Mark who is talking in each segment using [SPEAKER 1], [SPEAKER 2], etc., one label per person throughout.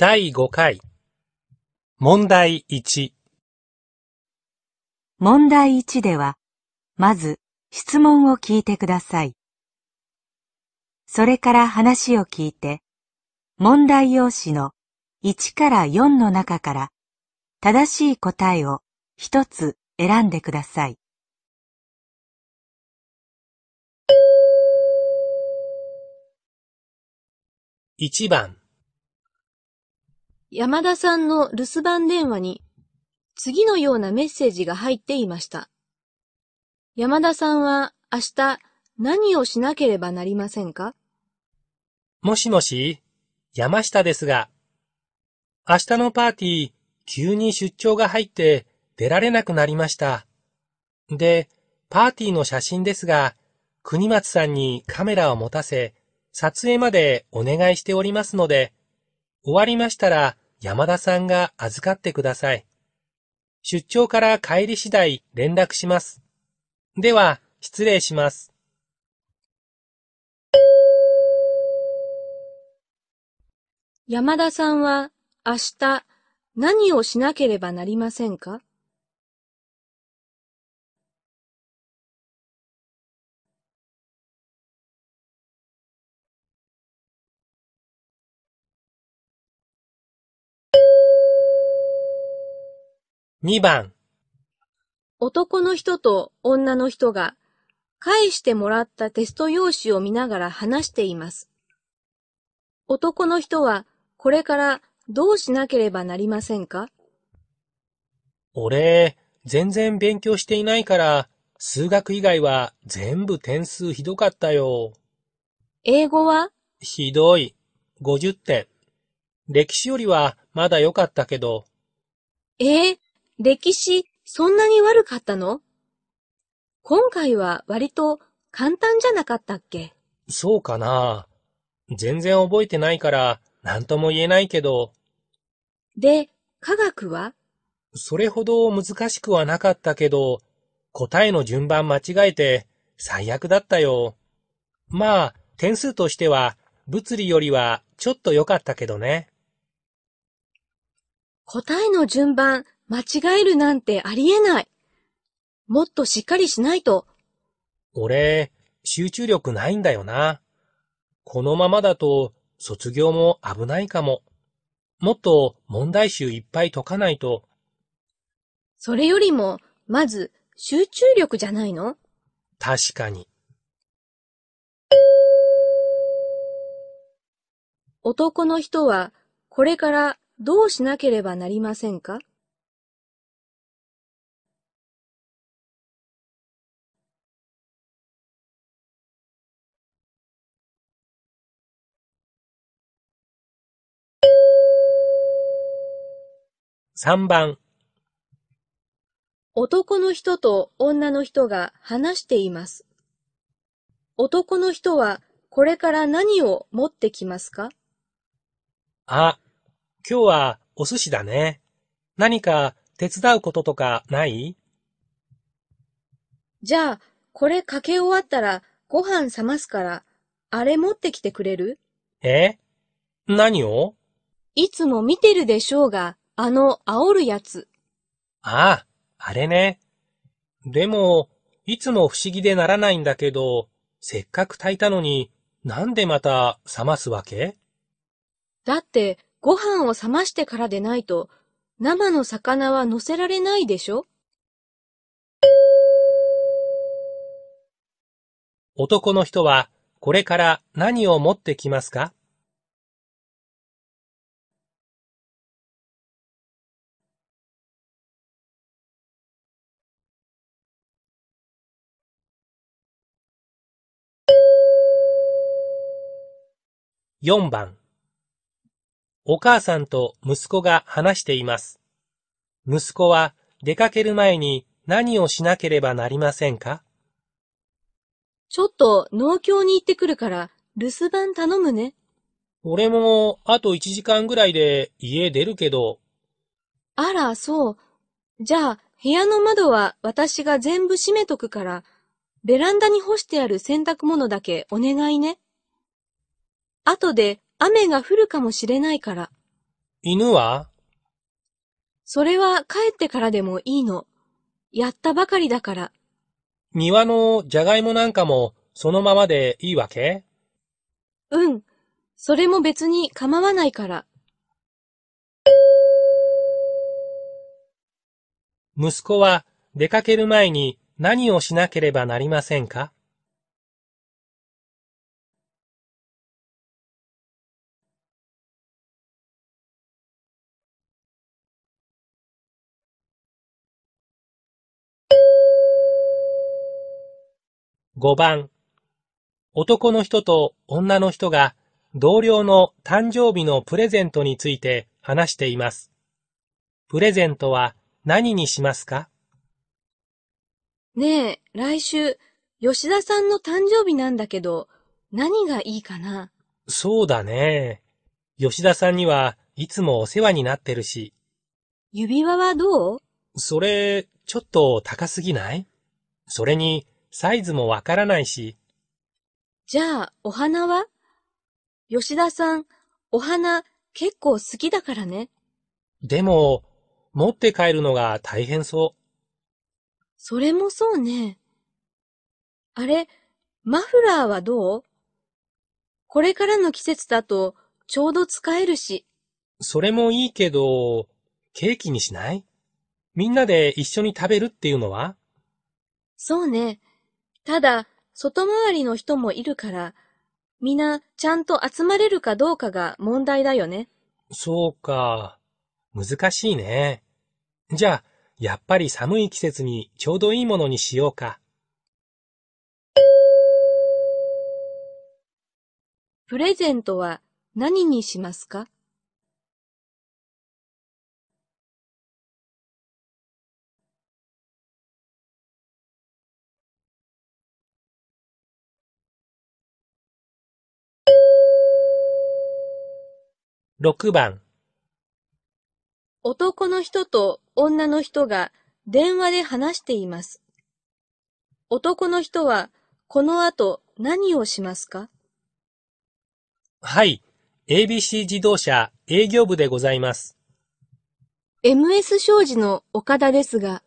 [SPEAKER 1] 第5回。問題1。
[SPEAKER 2] 問題1では、まず質問を聞いてください。それから話を聞いて、問題用紙の1から4の中から正しい答えを
[SPEAKER 3] 1つ選んでください。
[SPEAKER 1] 1番
[SPEAKER 4] 山田さんの留守番電話に、次のようなメッセージが入っていました。山田さんは明日何をしなければなりませんか
[SPEAKER 1] もしもし、山下ですが、明日のパーティー、急に出張が入って出られなくなりました。で、パーティーの写真ですが、国松さんにカメラを持たせ、撮影までお願いしておりますので、終わりましたら山田さんが預かってください。出張から帰り次第連絡します。では、失礼します。
[SPEAKER 3] 山田さんは明日何をしなければなりませんか2番
[SPEAKER 4] 男の人と女の人が返してもらったテスト用紙を見ながら話しています。男の人はこれからどうしなければなりませんか
[SPEAKER 1] 俺、全然勉強していないから、数学以外は全部点数ひどかったよ。
[SPEAKER 4] 英語は
[SPEAKER 1] ひどい。50点。歴史よりはまだ良かったけど。
[SPEAKER 4] えー、歴史、そんなに悪かったの今回は割と簡単じゃなかったっけ
[SPEAKER 1] そうかな。全然覚えてないから、何とも言えないけど。
[SPEAKER 4] で、科学は
[SPEAKER 1] それほど難しくはなかったけど、答えの順番間違えて最悪だったよ。まあ、点数としては物理よりはちょっと良かったけどね。
[SPEAKER 4] 答えの順番、間違えるなんてありえない。もっとしっかりしないと。
[SPEAKER 1] 俺、集中力ないんだよな。このままだと卒業も危ないかも。もっと問題集いっぱい解かないと。そ
[SPEAKER 4] れよりも、まず集中力じゃないの
[SPEAKER 1] 確かに。
[SPEAKER 4] 男の人は、
[SPEAKER 3] これからどうしなければなりませんか
[SPEAKER 1] 3番
[SPEAKER 4] 男の人と女の人が話しています。男の人はこれから何を持ってきますか
[SPEAKER 1] あ今日はお寿司だね。何か手伝うこととかない
[SPEAKER 4] じゃあ、これかけ終わったらご飯冷ますから、あれ持ってきてくれる
[SPEAKER 1] え何を
[SPEAKER 4] いつも見てるでしょうが、あの煽るやつ。
[SPEAKER 1] ああ、あれね。でも、いつも不思議でならないんだけど、せっかく炊いたのに、なんでまた冷ますわけ
[SPEAKER 4] だって、ご飯を冷ましてからでないと、生の魚は乗せられないでしょ
[SPEAKER 1] 男の人はこれから何を持ってきますか4番お母さんと息子が話しています。息子は出かける前に何をしなければなりませんかちょっと
[SPEAKER 4] 農協に行ってくるから留守番頼むね。
[SPEAKER 1] 俺もあと1時間ぐらいで家出るけど。
[SPEAKER 4] あら、そう。じゃあ部屋の窓は私が全部閉めとくから、ベランダに干してある洗濯物だけお願いね。後で雨が降るかもしれないから。
[SPEAKER 1] 犬は
[SPEAKER 4] それは帰ってからでもいいの。やったばかりだから。
[SPEAKER 1] 庭のじゃがいもなんかもそのままでいいわけ
[SPEAKER 4] うん。それも別に構わないから。
[SPEAKER 1] 息子は出かける前に何をしなければなりませんか5番、男の人と女の人が同僚の誕生日のプレゼントについて話しています。プレゼントは何にしますか
[SPEAKER 4] ねえ、来週、吉田さんの誕生日なんだけど、何がいいかな
[SPEAKER 1] そうだね。吉田さんにはいつもお世話になってるし。
[SPEAKER 4] 指輪はど
[SPEAKER 1] うそれ、ちょっと高すぎないそれに、サイズもわからないし。
[SPEAKER 4] じゃあ、お花は吉田さん、お花結構好きだからね。
[SPEAKER 1] でも、持って帰るのが大変そう。
[SPEAKER 4] それもそうね。あれ、マフラーはどうこれからの季節だとちょうど使えるし。
[SPEAKER 1] それもいいけど、ケーキにしないみんなで一緒に食べるっていうのは
[SPEAKER 4] そうね。ただ、外回りの人もいるから、皆、ちゃんと集まれるかどうかが問題だよね。
[SPEAKER 1] そうか。難しいね。じゃあ、やっぱり寒い季節にちょうどいいものにしようか。
[SPEAKER 3] プレゼントは何にしますか6
[SPEAKER 1] 番
[SPEAKER 4] 男の人と女の人が電話で話しています。男の人はこの後何をしますか
[SPEAKER 1] はい。ABC 自動車営業部でございます。
[SPEAKER 4] MS 商事の岡田ですが。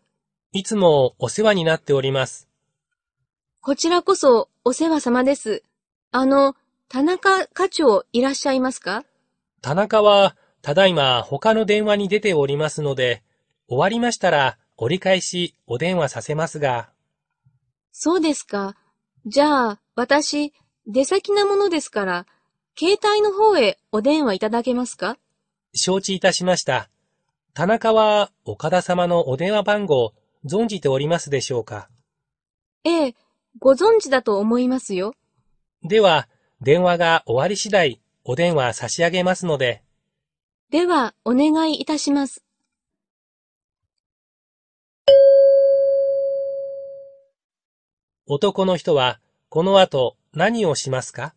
[SPEAKER 1] いつもお世話になっております。
[SPEAKER 4] こちらこそお世話様です。あの、田中課長いらっしゃいますか
[SPEAKER 1] 田中は、ただいま他の電話に出ておりますので、終わりましたら折り返しお電話させますが。
[SPEAKER 4] そうですか。じゃあ、私、出先なものですから、携帯の方へお電話いただけますか
[SPEAKER 1] 承知いたしました。田中は岡田様のお電話番号、存じておりますでしょうか
[SPEAKER 4] ええ、ご存知だと思いますよ。
[SPEAKER 1] では、電話が終わり次第お電話差し上げますので。
[SPEAKER 4] では、お願いいたします。
[SPEAKER 1] 男の人は、この後
[SPEAKER 3] 何をしますか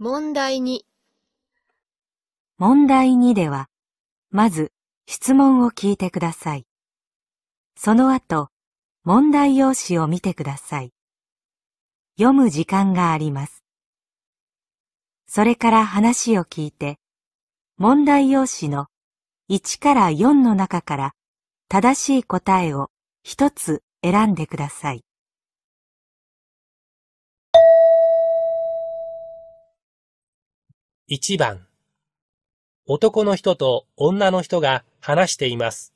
[SPEAKER 3] 問題に問題2では、まず
[SPEAKER 2] 質問を聞いてください。その後、問題用紙を見てください。読む時間があります。それから話を聞いて、問題用紙の1から4の中から正しい答えを1つ選んでくださ
[SPEAKER 3] い。
[SPEAKER 1] 1番男の人と女の人が話しています。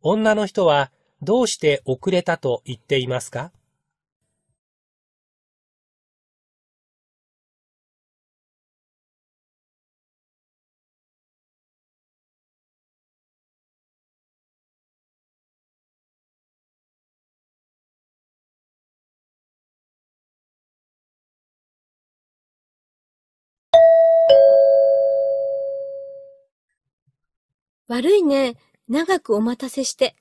[SPEAKER 1] 女の人はどうして遅れたと言っていますか
[SPEAKER 3] 悪
[SPEAKER 4] いね。長くお待たせして。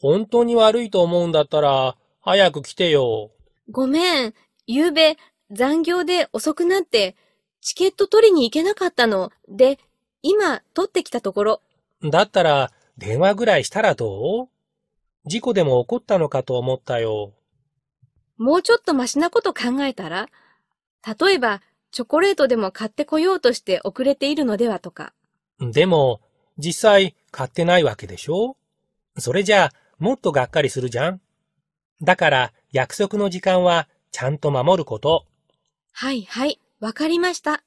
[SPEAKER 1] 本当に悪いと思うんだったら、早く来てよ。
[SPEAKER 4] ごめん。昨夜、残業で遅くなって、チケット取りに行けなかったの。で、今、取ってきたところ。
[SPEAKER 1] だったら、電話ぐらいしたらどう事故でも起こったのかと思ったよ。
[SPEAKER 4] もうちょっとマシなこと考えたら例えば、チョコレートでも買ってこようとして遅れているのではとか。
[SPEAKER 1] でも、実際買ってないわけでしょそれじゃあ、もっとがっかりするじゃん。だから、約束の時間はちゃんと守ること。はいはい、わかりました。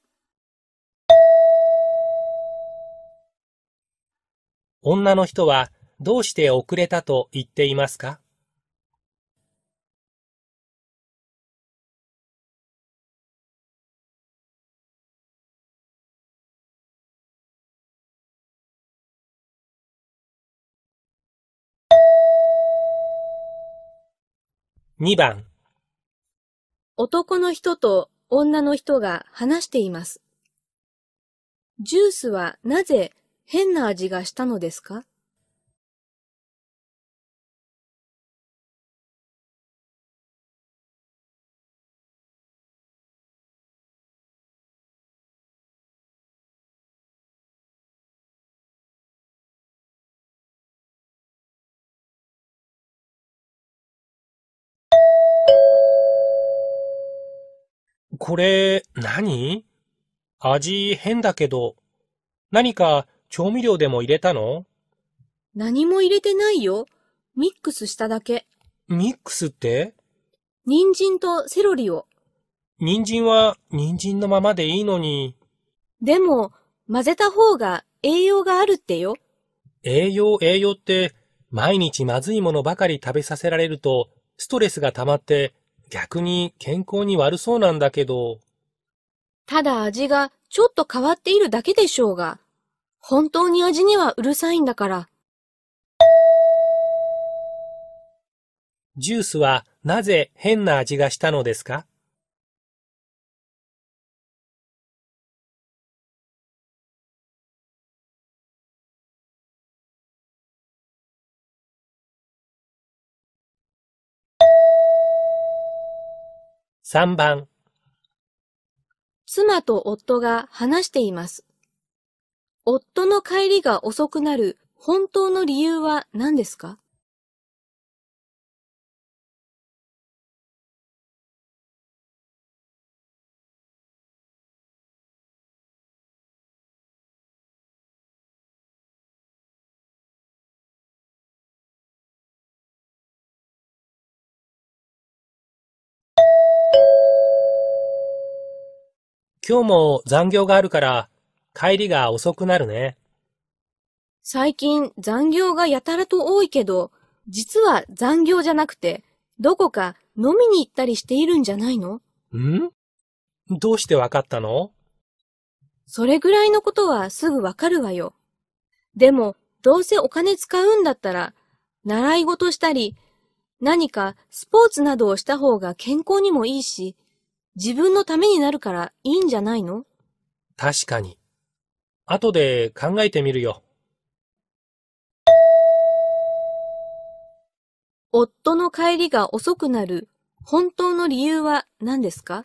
[SPEAKER 1] 女の人はどうして遅れたと言っていますか2番
[SPEAKER 3] 男の人と女の人が話しています。ジュースはなぜ変な味がしたのですか
[SPEAKER 1] これ何、味変だけど、何か調味料でも入れたの
[SPEAKER 4] 何も入れてないよ。ミックスしただけ。
[SPEAKER 1] ミックスって
[SPEAKER 4] 人参とセロリを。
[SPEAKER 1] 人参は人参のままでいいのに。
[SPEAKER 4] でも、混ぜた方が栄養があるってよ。
[SPEAKER 1] 栄養栄養って、毎日まずいものばかり食べさせられると、ストレスが溜まって逆に健康に悪そうなんだけど。
[SPEAKER 4] ただ味がちょっと変わっているだけでしょうが、本当に味にはうるさいんだ
[SPEAKER 3] から。
[SPEAKER 1] ジュースはなぜ変な味がしたのですか3番。
[SPEAKER 3] 妻と夫が話しています。夫の帰りが遅くなる本当の理由は何ですか
[SPEAKER 1] 今日も残業があるから帰りが遅くなるね。
[SPEAKER 4] 最近残業がやたらと多いけど、実は残業じゃなくて、どこか飲みに行ったりしているんじゃないの
[SPEAKER 1] んどうしてわかったの
[SPEAKER 4] それぐらいのことはすぐわかるわよ。でも、どうせお金使うんだったら、習い事したり、何かスポーツなどをした方が健康にもいいし、自分のためになるからいいんじゃないの
[SPEAKER 1] 確かに。後で考えてみるよ。
[SPEAKER 4] 夫の帰りが遅くな
[SPEAKER 3] る本当の理由は何ですか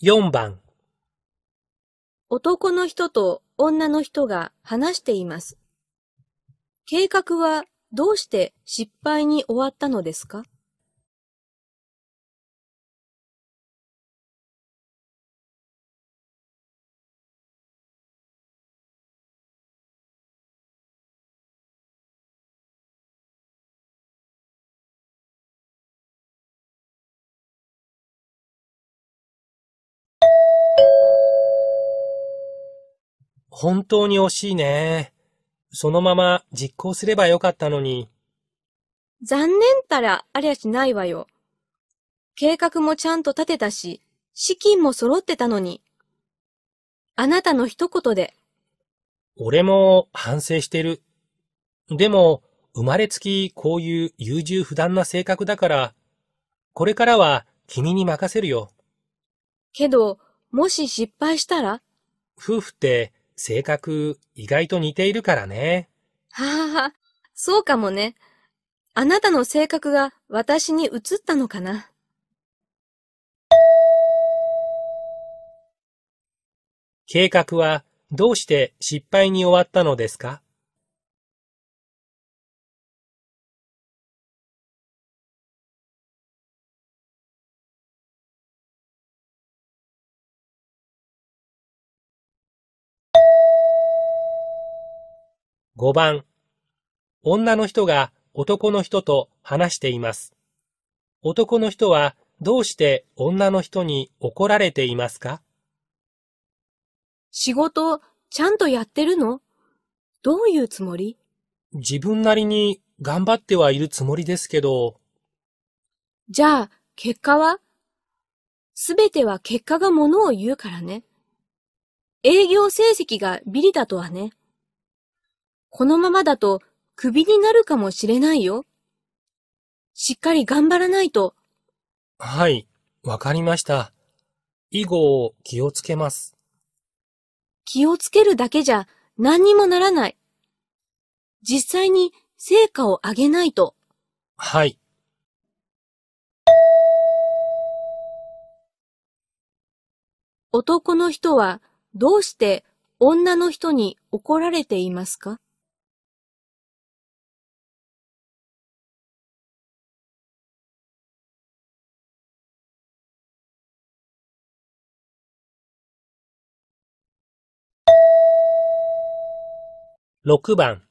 [SPEAKER 3] 4番
[SPEAKER 4] 男の人と女の人が話しています。計画
[SPEAKER 3] はどうして失敗に終わったのですか
[SPEAKER 1] 本当に惜しいね。そのまま実行すればよかったのに。
[SPEAKER 4] 残念ったらありゃしないわよ。計画もちゃんと立てたし、資金も揃ってたのに。あなたの一言で。
[SPEAKER 1] 俺も反省してる。でも、生まれつきこういう優柔不断な性格だから、これからは君に任せるよ。
[SPEAKER 4] けど、もし失敗したら
[SPEAKER 1] 夫婦って性格意外と似ているからね。
[SPEAKER 4] はあ、そうかもね。あなたの性格が私に移ったのかな。
[SPEAKER 1] 計画はどうして失敗に終わったのですか5番、女の人が男の人と話しています。男の人はどうして女の人に怒られていますか
[SPEAKER 4] 仕事、ちゃんとやってるのどういうつもり
[SPEAKER 1] 自分なりに頑張ってはいるつもりですけど。
[SPEAKER 4] じゃあ、結果はすべては結果がものを言うからね。営業成績がビリだとはね。このままだとクビになるかもしれないよ。しっかり頑張らないと。
[SPEAKER 1] はい、わかりました。以後、気をつけます。気
[SPEAKER 4] をつけるだけじゃ何にもならない。実際に成果を上げないと。はい。男の人はどうし
[SPEAKER 3] て女の人に怒られていますか
[SPEAKER 1] 6番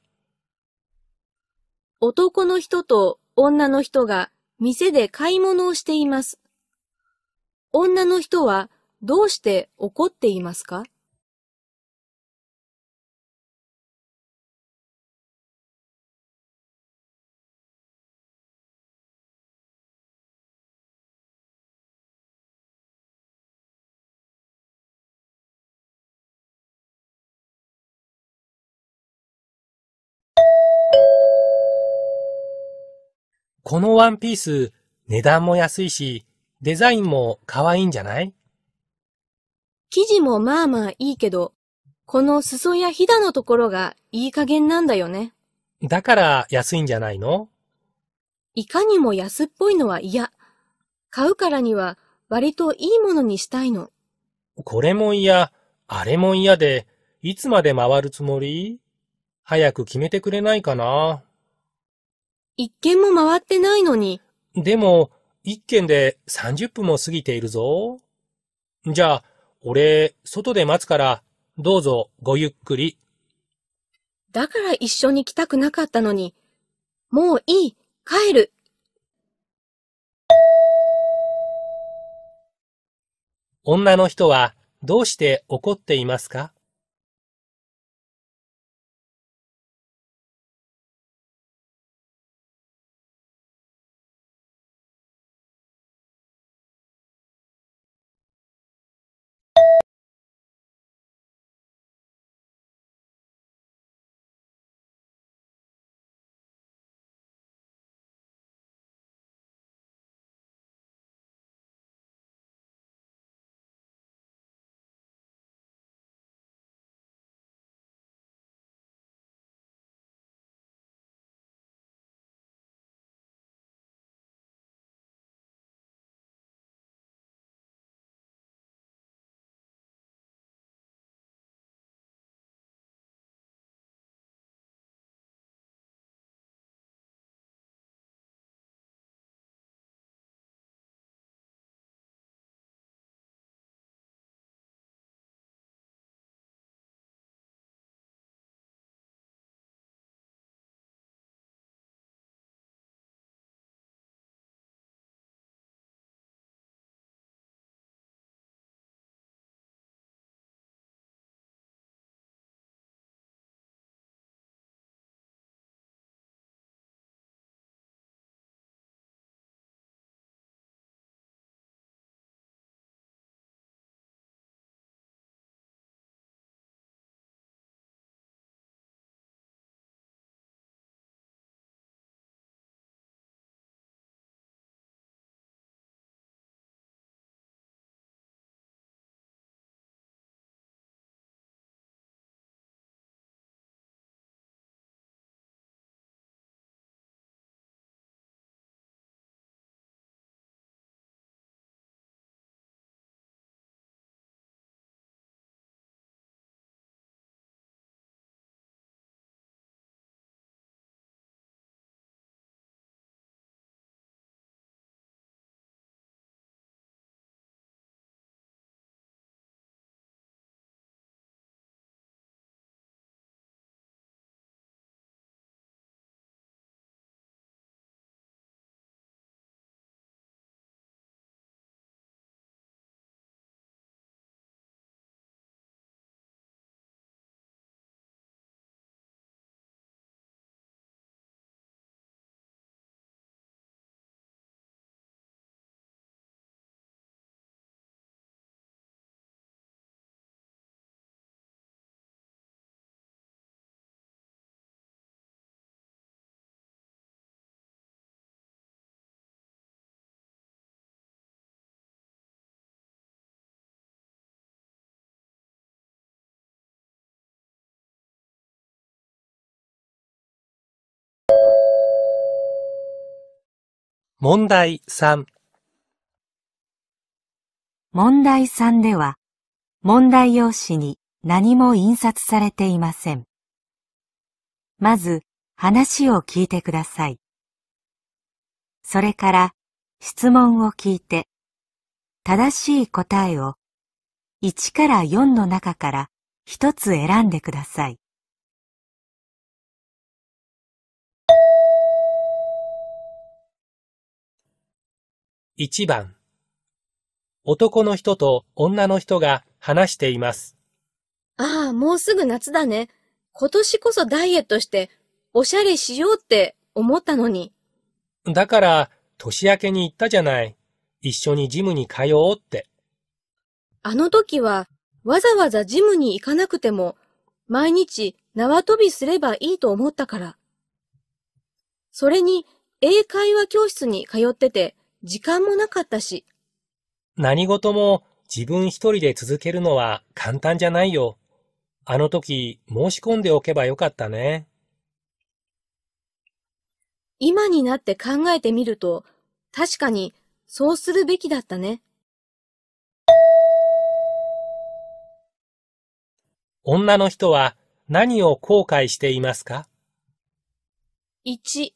[SPEAKER 4] 男の人と女の人が店で買い物をしています。
[SPEAKER 3] 女の人はどうして怒っていますか
[SPEAKER 1] このワンピース、値段も安いし、デザインも可愛いんじゃない
[SPEAKER 4] 生地もまあまあいいけど、この裾やひだのところがいい加減なんだよね。
[SPEAKER 1] だから安いんじゃないの
[SPEAKER 4] いかにも安っぽいのは嫌。買うからには割といいものにしたいの。
[SPEAKER 1] これも嫌、あれも嫌で、いつまで回るつもり早く決めてくれないかな。
[SPEAKER 4] 一軒も回ってないのに。
[SPEAKER 1] でも、一軒で30分も過ぎているぞ。じゃあ、俺、外で待つから、どうぞ、ごゆっくり。
[SPEAKER 4] だから一緒に来たくなかったのに。
[SPEAKER 3] もういい、帰る。
[SPEAKER 1] 女の人はどうして怒っていますか問題3
[SPEAKER 2] 問題3では、問題用紙に何も印刷されていません。まず、話を聞いてください。それから、質問を聞いて、正しい答えを1から4の中から
[SPEAKER 3] 1つ選んでください。
[SPEAKER 1] 1番男の人と女の人が話しています。
[SPEAKER 4] ああ、もうすぐ夏だね。今年こそダイエットしておしゃれしようって思ったのに。
[SPEAKER 1] だから、年明けに行ったじゃない。一緒にジムに通おうって。
[SPEAKER 4] あの時は、わざわざジムに行かなくても、毎日縄跳びすればいいと思ったから。それに、英会話教室に通ってて、時間もなかったし。
[SPEAKER 1] 何事も自分一人で続けるのは簡単じゃないよ。あの時申し込んでおけばよかったね。
[SPEAKER 4] 今になって考えてみると、確かにそうするべきだっ
[SPEAKER 3] たね。
[SPEAKER 1] 女の人は何を後悔していますか
[SPEAKER 4] ?1、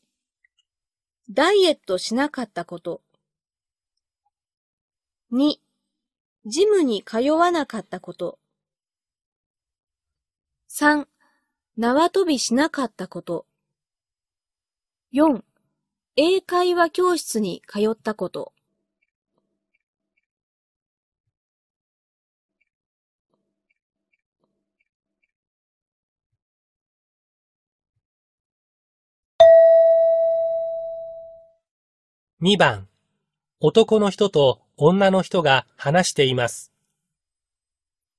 [SPEAKER 4] ダイエットしなかったこと。2. ジムに通わなかったこと。3. 縄跳びしなかったこと。
[SPEAKER 3] 4. 英会話教室に通ったこと。
[SPEAKER 1] 2番、男の人と女の人が話しています。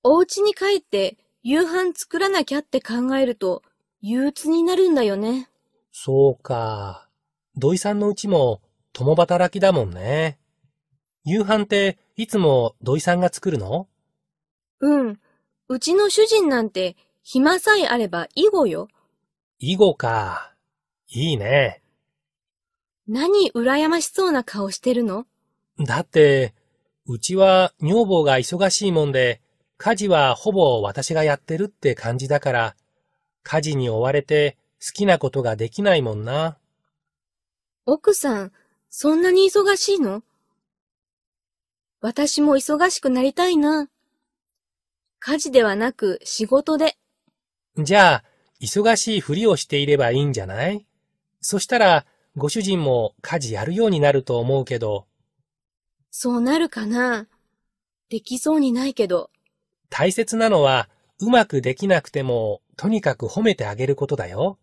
[SPEAKER 4] お家に帰って夕飯作らなきゃって考えると憂鬱になるんだよね。
[SPEAKER 1] そうか。土井さんのうちも共働きだもんね。夕飯っていつも土井さんが作るの
[SPEAKER 4] うん。うちの主人なんて暇さえあれば囲碁よ。
[SPEAKER 1] 囲碁か。いいね。
[SPEAKER 4] 何羨ましそうな顔してるの
[SPEAKER 1] だって、うちは女房が忙しいもんで、家事はほぼ私がやってるって感じだから、家事に追われて好きなことができないもんな。
[SPEAKER 4] 奥さん、そんなに忙しいの私も忙しくなりたいな。家事ではなく仕事で。
[SPEAKER 1] じゃあ、忙しいふりをしていればいいんじゃないそしたら、ご主人も家事やるようになると思うけど。そうな
[SPEAKER 4] るかなできそうにないけど。
[SPEAKER 1] 大切なのは、うまくできなくても、とにかく褒めてあげることだよ。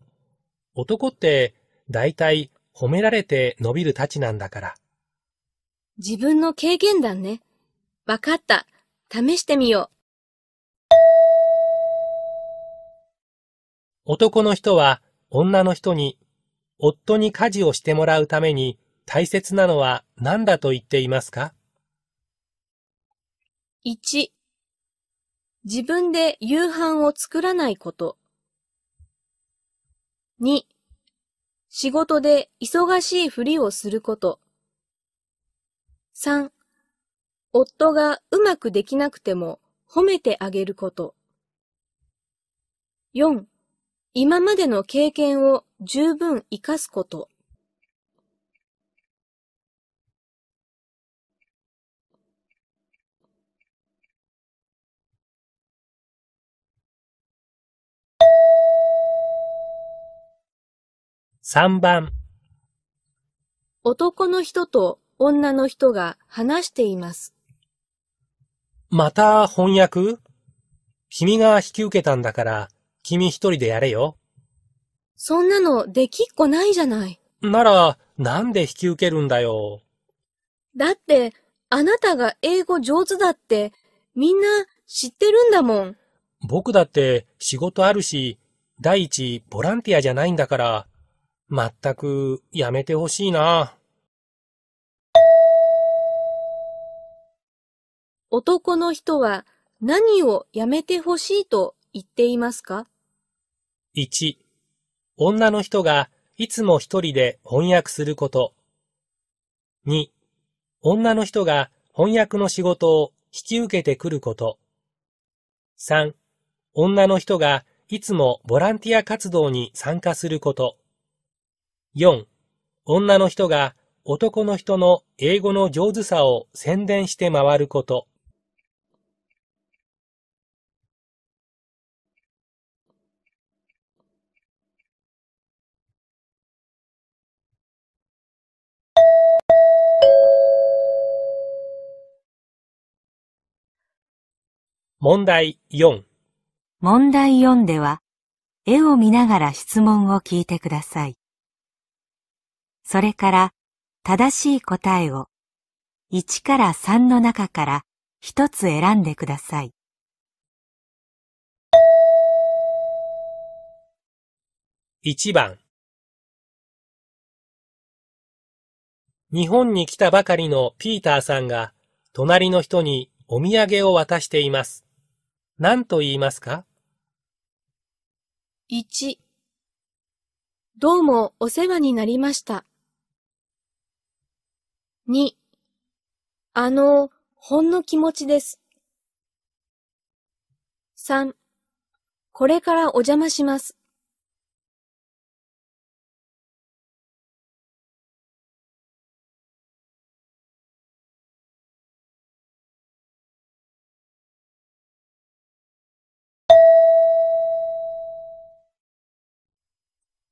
[SPEAKER 1] 男って、だいたい褒められて伸びるたちなんだから。
[SPEAKER 4] 自分の経験談ね。わかった。試してみよう。
[SPEAKER 1] 男の人は女の人に、夫に家事をしてもらうために大切なのは何だと言っていますか
[SPEAKER 4] ?1、自分で夕飯を作らないこと。2、仕事で忙しいふりをすること。3、夫がうまくできなくても褒めてあげること。
[SPEAKER 3] 4、今までの経験を十分活かすこと。
[SPEAKER 1] 3番
[SPEAKER 4] 男の人と女の人が話しています。
[SPEAKER 1] また翻訳君が引き受けたんだから君一人でやれよ。
[SPEAKER 4] そんなのできっこないじゃな
[SPEAKER 1] い。ならなんで引き受けるんだよ。
[SPEAKER 4] だってあなたが英語上手だってみんな知ってるんだもん。
[SPEAKER 1] 僕だって仕事あるし、第一ボランティアじゃないんだからまったくやめてほしいな。
[SPEAKER 4] 男の人は何をやめてほしいと言っていますか
[SPEAKER 1] ?1、女の人がいつも一人で翻訳すること。2、女の人が翻訳の仕事を引き受けてくること。3、女の人がいつもボランティア活動に参加すること。4. 女の人が男の人の英語の上手さを宣伝して回ること。問題4
[SPEAKER 2] 問題4では、絵を見ながら質問を聞いてください。それから正しい答えを1から3の中から一つ選んでください。
[SPEAKER 3] 1番
[SPEAKER 1] 日本に来たばかりのピーターさんが隣の人にお土産を渡しています。何と言いますか
[SPEAKER 4] ?1 どうもお世話になりました。2、あの、
[SPEAKER 3] ほんの気持ちです。3、これからお邪魔します。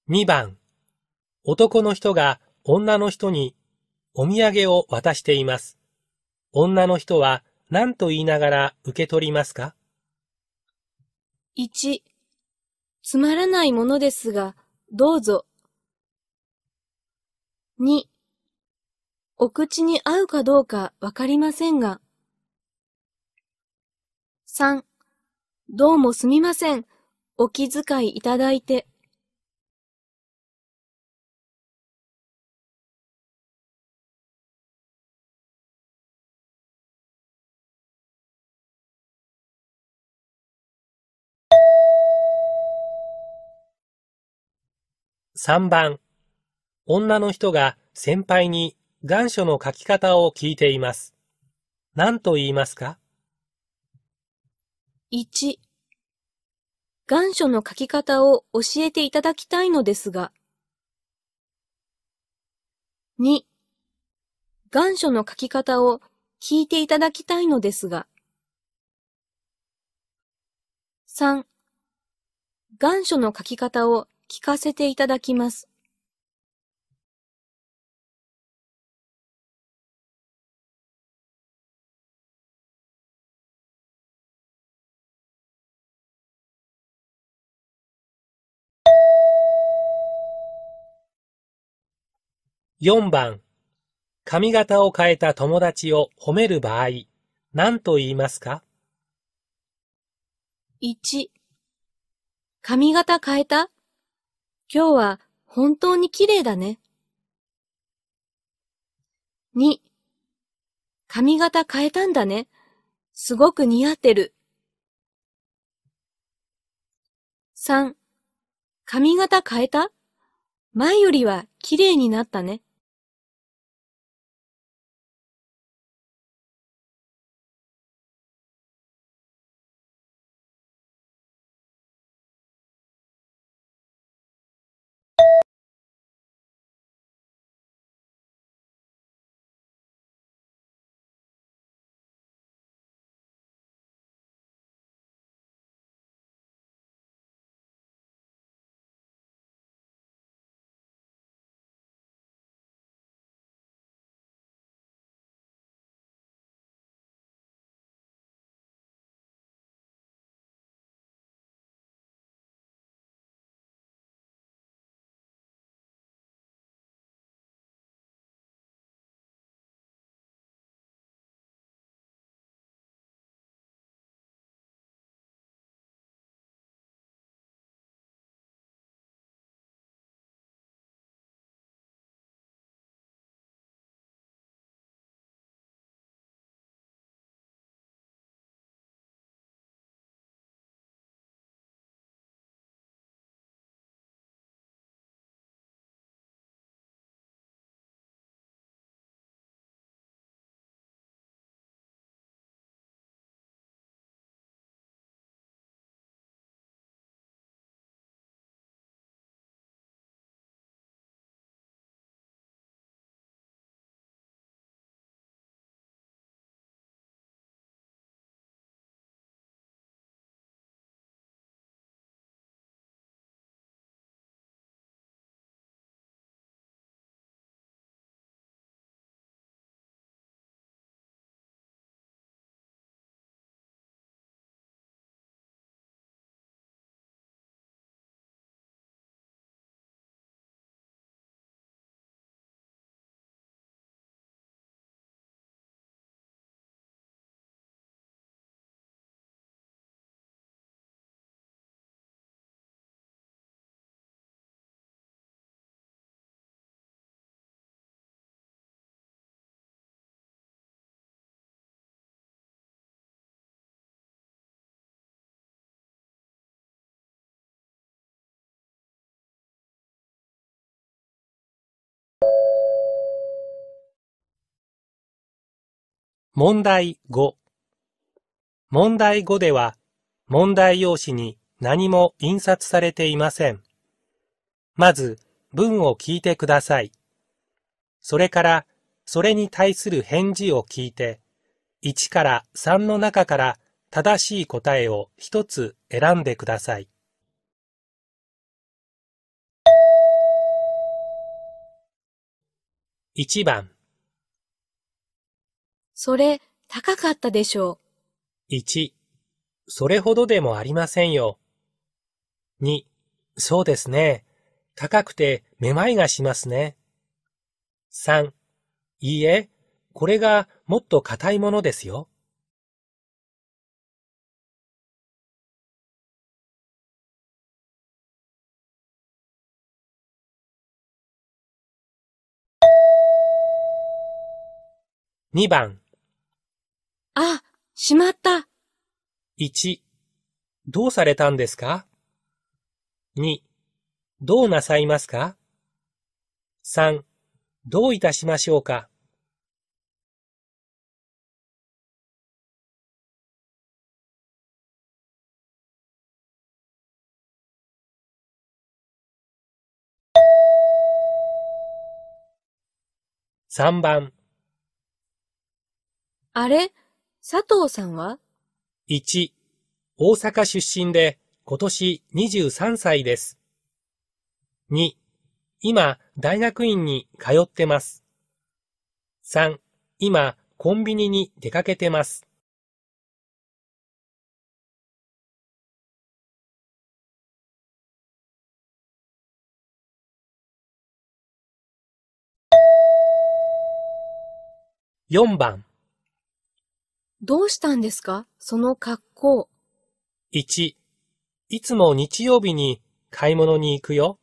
[SPEAKER 1] 2番、男の人が女の人にお土産を渡しています。女の人は何と言いながら受け取りますか
[SPEAKER 4] ?1、つまらないものですが、どうぞ。2、お口に合うかどうかわかりませ
[SPEAKER 3] んが。3、どうもすみません。お気遣いいただいて。
[SPEAKER 1] 3番、女の人が先輩に願書の書き方を聞いています。何と言いますか ?1、
[SPEAKER 4] 願書の書き方を教えていただきたいのですが。2、願書の書き方を聞いていただきたいのですが。3、
[SPEAKER 3] 願書の書き方を聞かせていただきます
[SPEAKER 1] 4番、髪型を変えた友達を褒める場合、何と言いますか ?1、
[SPEAKER 4] 髪型変えた今日は本当に綺麗だね。2. 髪型変えたんだね。すごく似合ってる。
[SPEAKER 3] 3. 髪型変えた前よりは綺麗になったね。
[SPEAKER 1] 問題5。問題5では、問題用紙に何も印刷されていません。まず、文を聞いてください。それから、それに対する返事を聞いて、1から3の中から正しい答えを1つ選んでください。1番
[SPEAKER 3] それ、
[SPEAKER 4] 高かったでしょ
[SPEAKER 1] う。1、それほどでもありませんよ。2、そうですね。高くてめまいがしますね。3、いいえ、これがもっと硬いものですよ。2番
[SPEAKER 4] しまった。
[SPEAKER 1] 1、どうされたんですか ?2、どうなさいますか ?3、どういたしましょうか3番
[SPEAKER 3] あ
[SPEAKER 4] れ佐藤さんは
[SPEAKER 1] ?1、大阪出身で今年23歳です。2、今大学院に通ってます。3、今コンビニに出
[SPEAKER 3] かけてます。
[SPEAKER 1] 4番
[SPEAKER 4] どうしたんですかその格好。
[SPEAKER 1] 1、いつも日曜日に買い物に行くよ。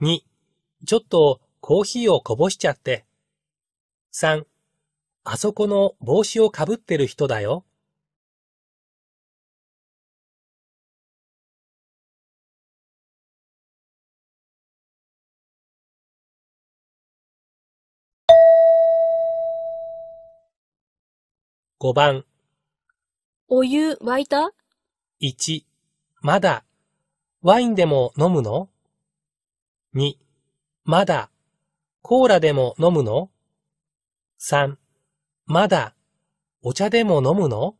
[SPEAKER 1] 2、ちょっとコーヒーをこぼしちゃって。3、あそこの帽子をかぶってる人だよ。5番。
[SPEAKER 3] お湯沸いた
[SPEAKER 1] ?1、まだ。ワインでも飲むの ?2、まだ。コーラでも飲むの ?3、まだ。お茶でも飲むの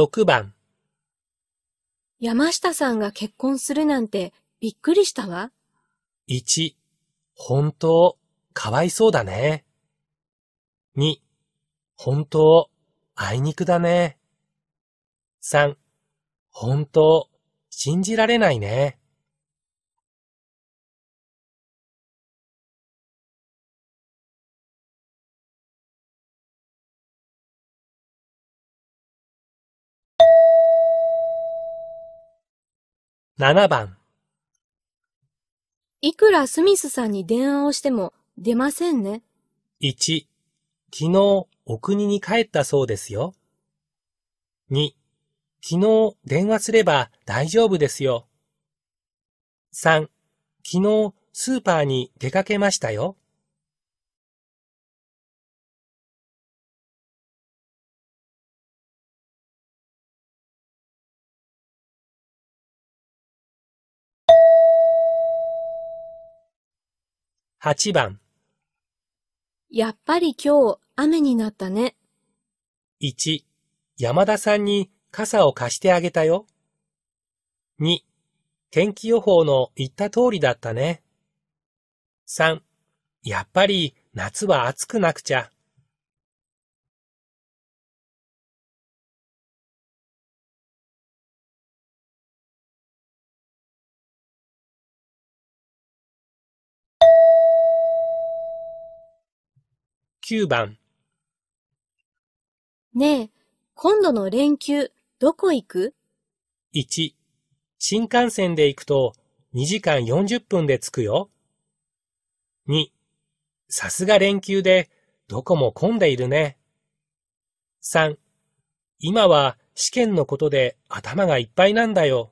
[SPEAKER 1] 6番
[SPEAKER 3] 山下さんが結婚
[SPEAKER 4] するなんてびっくりしたわ。
[SPEAKER 1] 1、本当、かわいそうだね。2、本当、あいにくだね。3、本当、信じられない
[SPEAKER 3] ね。7
[SPEAKER 1] 番
[SPEAKER 4] いくらスミスさんに電話をしても出ませんね。
[SPEAKER 1] 1、昨日お国に帰ったそうですよ。2、昨日電話すれば大丈夫ですよ。3、昨日スーパーに出かけましたよ。8番
[SPEAKER 4] やっぱり今日雨になったね。
[SPEAKER 1] 1、山田さんに傘を貸してあげたよ。2、天気予報の言った通りだったね。3、やっぱり夏は暑くなくちゃ。9番。
[SPEAKER 3] ねえ、
[SPEAKER 4] 今度の連休、どこ行く
[SPEAKER 1] ?1、新幹線で行くと2時間40分で着くよ。2、さすが連休でどこも混んでいるね。3、今は試験のことで頭がいっぱいなんだよ。